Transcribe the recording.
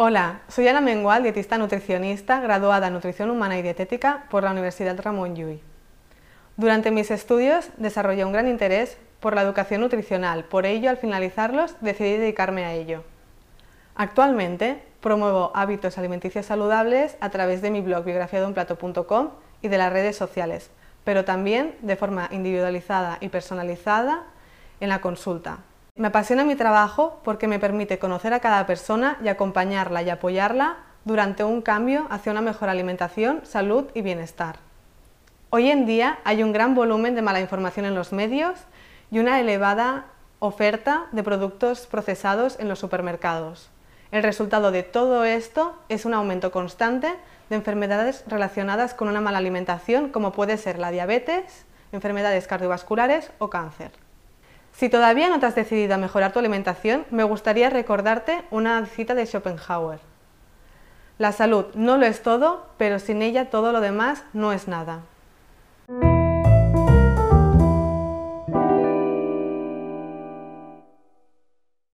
Hola, soy Ana Mengual, dietista nutricionista, graduada en Nutrición Humana y Dietética por la Universidad Ramón Llull. Durante mis estudios desarrollé un gran interés por la educación nutricional, por ello al finalizarlos decidí dedicarme a ello. Actualmente promuevo hábitos alimenticios saludables a través de mi blog plato.com y de las redes sociales, pero también de forma individualizada y personalizada en la consulta, me apasiona mi trabajo porque me permite conocer a cada persona y acompañarla y apoyarla durante un cambio hacia una mejor alimentación, salud y bienestar. Hoy en día hay un gran volumen de mala información en los medios y una elevada oferta de productos procesados en los supermercados. El resultado de todo esto es un aumento constante de enfermedades relacionadas con una mala alimentación como puede ser la diabetes, enfermedades cardiovasculares o cáncer. Si todavía no te has decidido a mejorar tu alimentación, me gustaría recordarte una cita de Schopenhauer. La salud no lo es todo, pero sin ella todo lo demás no es nada.